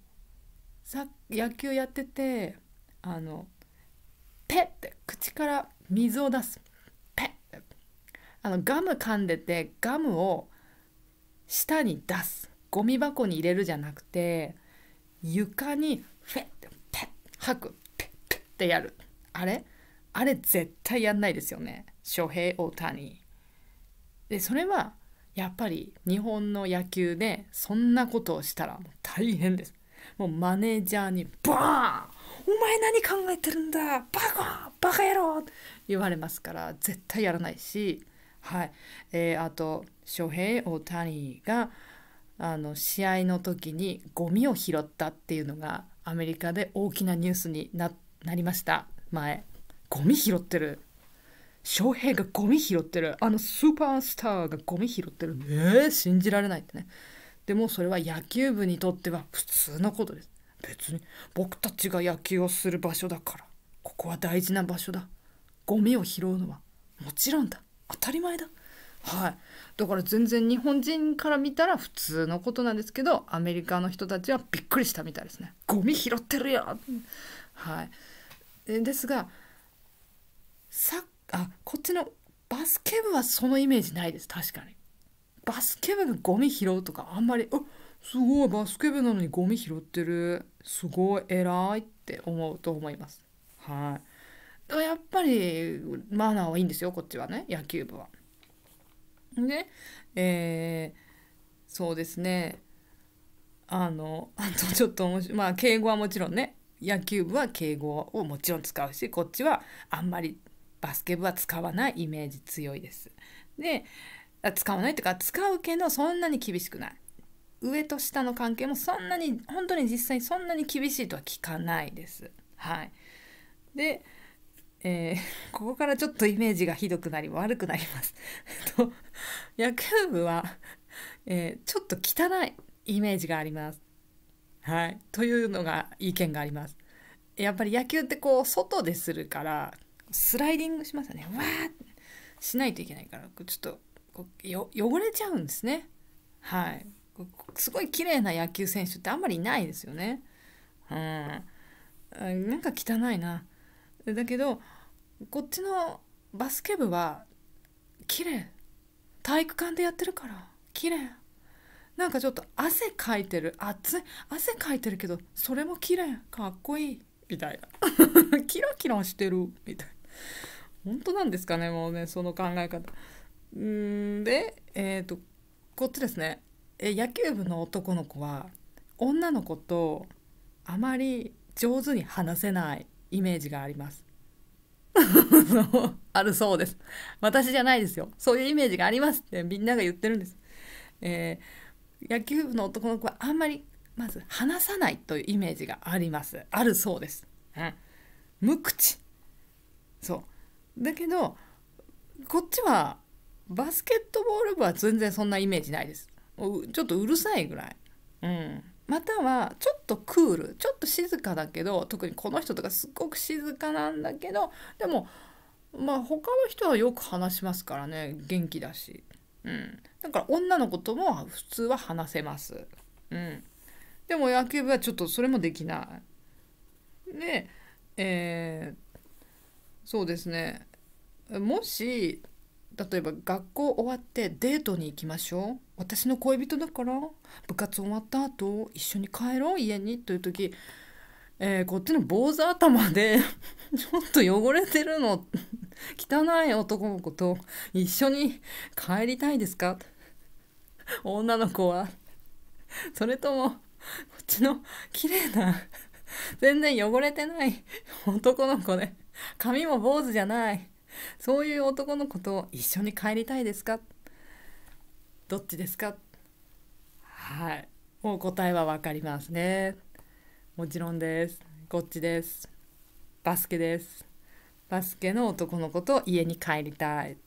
ー、野球やっててあのペッて口から水を出すあのガム噛んでてガムを下に出すゴミ箱に入れるじゃなくて床にフェッてペッ吐くペッペッってやるあれあれ絶対やんないですよね翔平大谷でそれはやっぱり日本の野球でそんなことをしたら大変ですもうマネージャーにバーンお前何考えてるんだバカバカ野郎言われますから絶対やらないしはい。えー、あと、翔平、大谷が、あの、試合の時にゴミを拾ったっていうのが、アメリカで大きなニュースにななりました。前。ゴミ拾ってる。翔平がゴミ拾ってる。あのスーパースターがゴミ拾ってる。えー、信じられないってね。でもそれは野球部にとっては普通のことです。別に僕たちが野球をする場所だから。ここは大事な場所だ。ゴミを拾うのはもちろんだ。当たり前だはい、だから全然日本人から見たら普通のことなんですけどアメリカの人たちはびっくりしたみたいですねゴミ拾ってるよ、はい、ですがさあこっちのバスケ部はそのイメージないです確かにバスケ部がゴミ拾うとかあんまり「すごいバスケ部なのにゴミ拾ってるすごい偉い」って思うと思いますはいやっぱりマナーはいいんですよこっちはね野球部は。ねえー、そうですねあのあとちょっと面白いまあ敬語はもちろんね野球部は敬語をもちろん使うしこっちはあんまりバスケ部は使わないイメージ強いです。で使わないっていうか使うけどそんなに厳しくない。上と下の関係もそんなに本当に実際そんなに厳しいとは聞かないです。はい、でえー、ここからちょっとイメージがひどくなり悪くなります。と野球部は、えー、ちょっと汚いイメージがあります。はい、というのが意見があります。やっぱり野球ってこう外でするからスライディングしますよね。わーってしないといけないからちょっとこう汚れちゃうんですね。はい、すごい綺麗な野球選手ってあんまりいないですよね。うん、なんか汚いな。だけどこっちのバスケ部は綺麗体育館でやってるから綺麗なんかちょっと汗かいてる熱い汗かいてるけどそれも綺麗かっこいいみたいな キラキラしてるみたいな本当なんですかねもうねその考え方んでえっ、ー、とこっちですね野球部の男の子は女の子とあまり上手に話せないイメージがあります。あるそうです。私じゃないですよ。そういうイメージがありますってみんなが言ってるんです。えー、野球部の男の子はあんまりまず話さないというイメージがあります。あるそうです。うん、無口。そう。だけどこっちはバスケットボール部は全然そんなイメージないです。ちょっとうるさいぐらい。うん。またはちょっとクールちょっと静かだけど特にこの人とかすっごく静かなんだけどでもまあ他の人はよく話しますからね元気だし、うん、だから女の子とも普通は話せます、うん、でも野球部はちょっとそれもできないでえー、そうですねもし例えば学校終わってデートに行きましょう私の恋人だから部活終わった後一緒に帰ろう家にという時、えー、こっちの坊主頭で ちょっと汚れてるの汚い男の子と一緒に帰りたいですか女の子はそれともこっちの綺麗な全然汚れてない男の子で、ね、髪も坊主じゃないそういう男の子と一緒に帰りたいですかどっちですかはいもう答えは分かりますねもちろんですこっちですバスケですバスケの男の子と家に帰りたい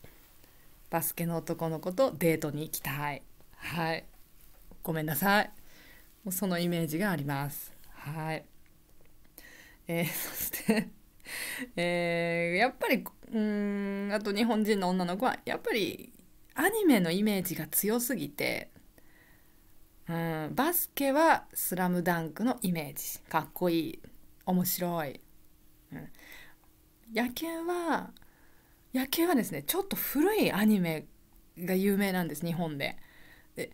バスケの男の子とデートに行きたいはいごめんなさいもうそのイメージがありますはいえー、そして えー、やっぱりうんあと日本人の女の子はやっぱりアニメのイメージが強すぎてうんバスケは「スラムダンクのイメージかっこいい面白い、うん、野球は野球はですねちょっと古いアニメが有名なんです日本でで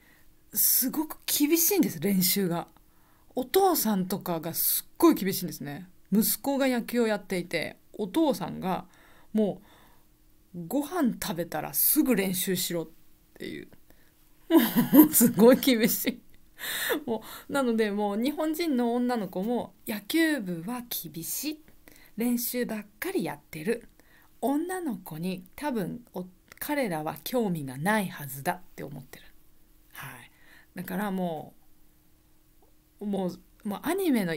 すごく厳しいんです練習がお父さんとかがすっごい厳しいんですね息子が野球をやっていてお父さんがもうご飯食べたらすぐ練習しろっていうもう すごい厳しいもうなのでもう日本人の女の子も野球部は厳しい練習ばっかりやってる女の子に多分彼らは興味がないはずだって思ってる、はい、だからもうもうもうアニメの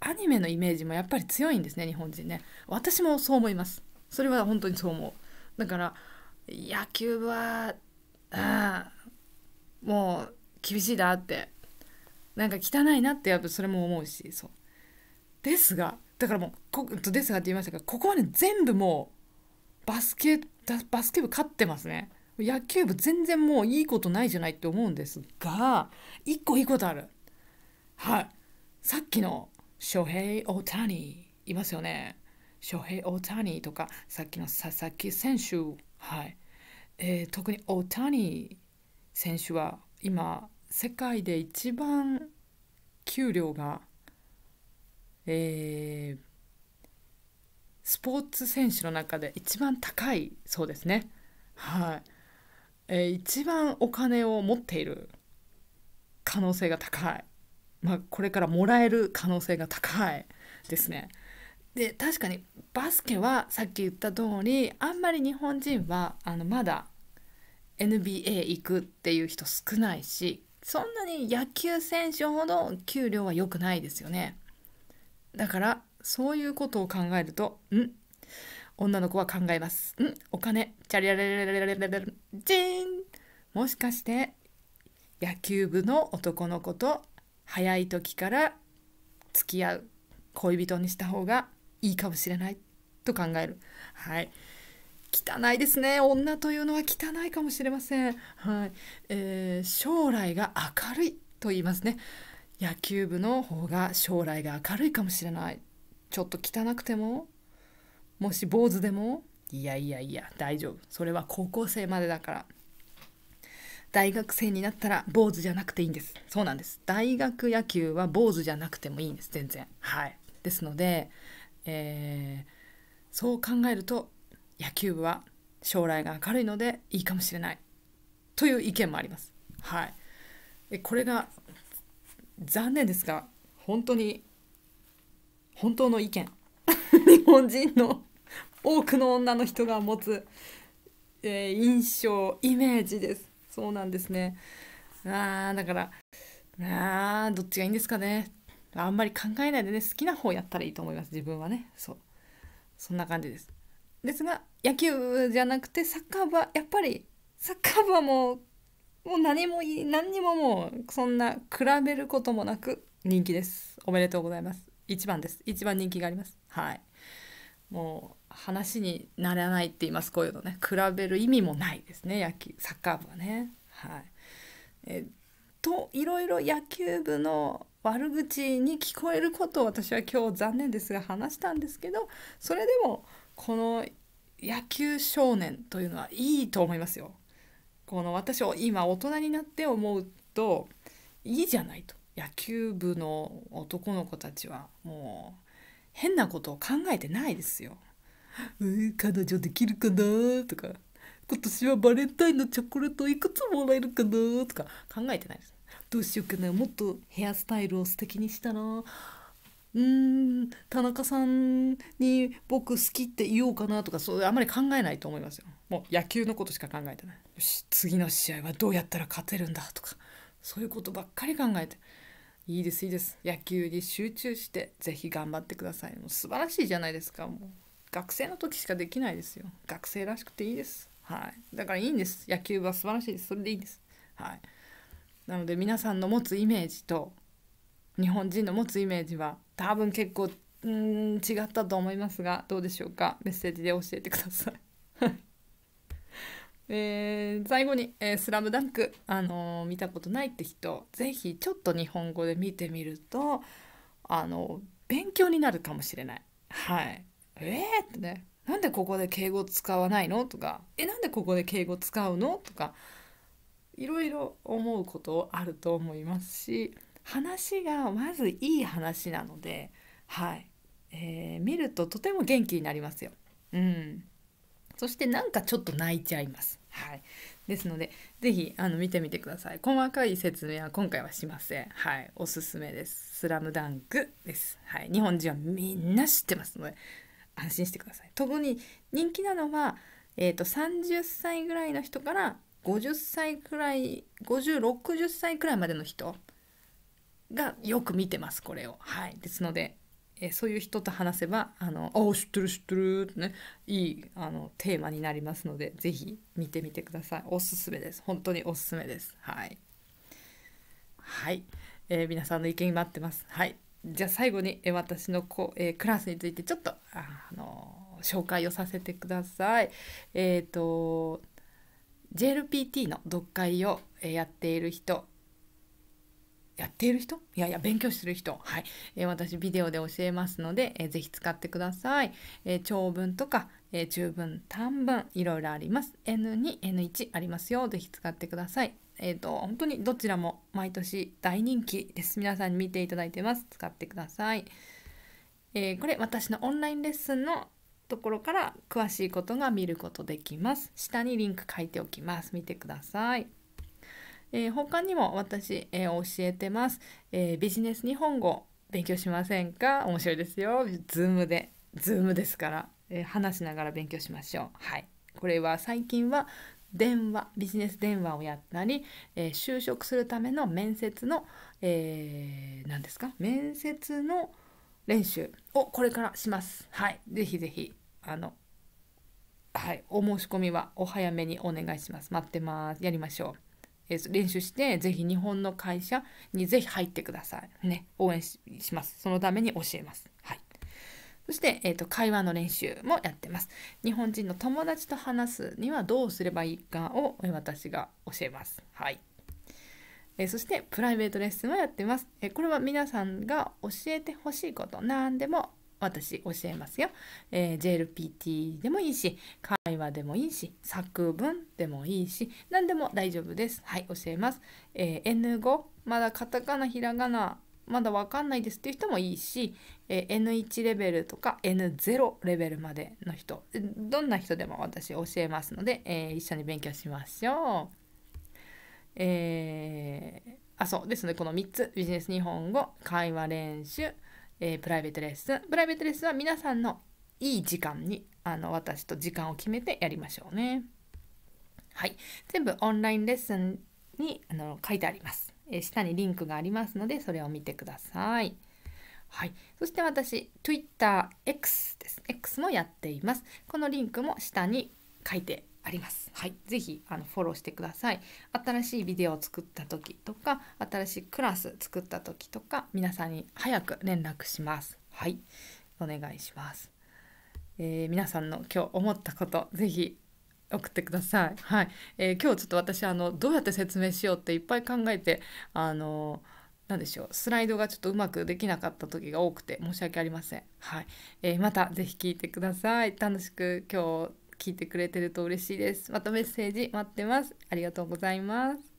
アニメのイメージもやっぱり強いんですね日本人ね私もそう思いますそれは本当にそう思うだから野球部はあもう厳しいなってなんか汚いなってやっぱそれも思うしそうですがだからもうこですがって言いましたけどここはね全部もうバスケバスケ部勝ってますね野球部全然もういいことないじゃないって思うんですが1個いいことあるはいさっきのショヘイ・オータニいますよね。ショヘイ・オータニとか、さっきの佐々木選手、はい。えー、特にニー選手は今、世界で一番給料が、えー、スポーツ選手の中で一番高いそうですね。はい。えー、一番お金を持っている可能性が高いまあ、これからもらえる可能性が高いですね。で確かにバスケはさっき言った通りあんまり日本人はあのまだ NBA 行くっていう人少ないしそんなに野球選手ほど給料は良くないですよね。だからそういうことを考えるとん女の子は考えます。んお金チャリラレレレレレレレジーンもしかして野球部の男の子と早い時から付き合う恋人にした方がいいかもしれないと考える。はい汚いですね女というのは汚いかもしれません、はいえー、将来が明るいと言いますね野球部の方が将来が明るいかもしれないちょっと汚くてももし坊主でもいやいやいや大丈夫それは高校生までだから大学生になったら坊主じゃなくていいんですそうなんです大学野球は坊主じゃなくてもいいんです全然はいですので、えー、そう考えると野球部は将来が明るいのでいいかもしれないという意見もありますはいえこれが残念ですが本当に本当の意見 日本人の多くの女の人が持つ、えー、印象イメージですそうなんですねあだからあーどっちがいいんですかねあんまり考えないでね好きな方やったらいいと思います自分はねそうそんな感じですですが野球じゃなくてサッカー部はやっぱりサッカー部はもうもう何もいい何にももうそんな比べることもなく人気ですおめでとうございます一番です一番人気がありますはいもう話にならないって言いますこういうのね比べる意味もないですね野球サッカー部はね。はい、えといろいろ野球部の悪口に聞こえることを私は今日残念ですが話したんですけどそれでもこの野球少年というのはいいと思いますよ。この私を今大人になって思うといいじゃないと野球部の男の子たちはもう変なことを考えてないですよ。彼女できるかな?」とか「今年はバレンタインのチョコレートいくつもらえるかな?」とか考えてないですどうしようかなもっとヘアスタイルを素敵にしたらうん田中さんに僕好きって言おうかなとかそうあまり考えないと思いますよもう野球のことしか考えてないよし次の試合はどうやったら勝てるんだとかそういうことばっかり考えていいですいいです野球に集中して是非頑張ってくださいもう素晴らしいじゃないですかもう。学生の時しかできないですよ学生らしくていいですはいだからいいんです野球部は素晴らしいですそれでいいですはいなので皆さんの持つイメージと日本人の持つイメージは多分結構うん違ったと思いますがどうでしょうかメッセージで教えてください えー、最後に、えー、スラムダンク、あのー、見たことないって人、是非ちょっと日本語で見てみると、あのー、勉強になるかもしれない。はい。えーってねなんでここで敬語使わないのとかえなんでここで敬語使うのとかいろいろ思うことあると思いますし話がまずいい話なのではい、えー、見るととても元気になりますよ。うん、そしてなんかちょっと泣いちゃいます。はい、ですので是非あの見てみてください細かい説明は今回はしませんはいおすすめです「スラムダンクです、はい、日本人はみんな知ってますので安心してください。特に人気なのは、えーと、30歳ぐらいの人から50歳くらい5060歳くらいまでの人がよく見てますこれを。はい、ですので、えー、そういう人と話せば「あのあ知ってる知ってる」ってねいいあのテーマになりますので是非見てみてください。おすすめです。本当におすすめです。はい、はいえー、皆さんの意見待ってます。はいじゃあ最後に私の子、えー、クラスについてちょっとあの紹介をさせてください。えっ、ー、と JLPT の読解をやっている人やっている人いやいや勉強してる人はい、えー、私ビデオで教えますので、えー、ぜひ使ってください、えー、長文とか、えー、中文短文いろいろあります N2N1 ありますよぜひ使ってくださいえっ、ー、と、本当にどちらも毎年大人気です。皆さんに見ていただいてます。使ってください。えー、これ私のオンラインレッスンのところから詳しいことが見ることできます。下にリンク書いておきます。見てください。えー、他にも私、えー、教えてます、えー、ビジネス日本語勉強しませんか面白いですよ。ズームで。ズームですから、え話しながら勉強しましょう。はい。これは最近は電話ビジネス電話をやったり、えー、就職するための面接の、えー、何ですか面接の練習をこれからします。はい、ぜひぜひあのはい、お申し込みはお早めにお願いします。待ってます。やりましょう。え練習してぜひ日本の会社にぜひ入ってくださいね応援しますそのために教えますはいそして、えーと、会話の練習もやってます。日本人の友達と話すにはどうすればいいかを私が教えます。はい。えー、そしてプライベートレッスンもやってます。えー、これは皆さんが教えてほしいこと何でも私教えますよ、えー、JLPT でもいいし会話でもいいし作文でもいいし何でも大丈夫ですはい教えます、えー、N5 まだカタカナひらがなまだわかんないですっていう人もいいし、え N1 レベルとか N0 レベルまでの人どんな人でも私教えますので、えー、一緒に勉強しましょう。えー、あそうですねこの3つビジネス日本語会話練習、えー、プライベートレッスンプライベートレッスンは皆さんのいい時間にあの私と時間を決めてやりましょうね。はい全部オンラインレッスンにあの書いてあります。え下にリンクがありますのでそれを見てください。はい、そして私 TwitterX です X もやっていますこのリンクも下に書いてあります。はい、ぜひあのフォローしてください。新しいビデオを作った時とか、新しいクラス作った時とか、皆さんに早く連絡します。はい、お願いします。えー、皆さんの今日思ったこと、ぜひ送ってください。はい、えー、今日ちょっと私あのどうやって説明しようっていっぱい考えてあの何でしょうスライドがちょっとうまくできなかった時が多くて申し訳ありません。はい、えー、またぜひ聞いてください。楽しく今日聞いてくれてると嬉しいです。またメッセージ待ってます。ありがとうございます。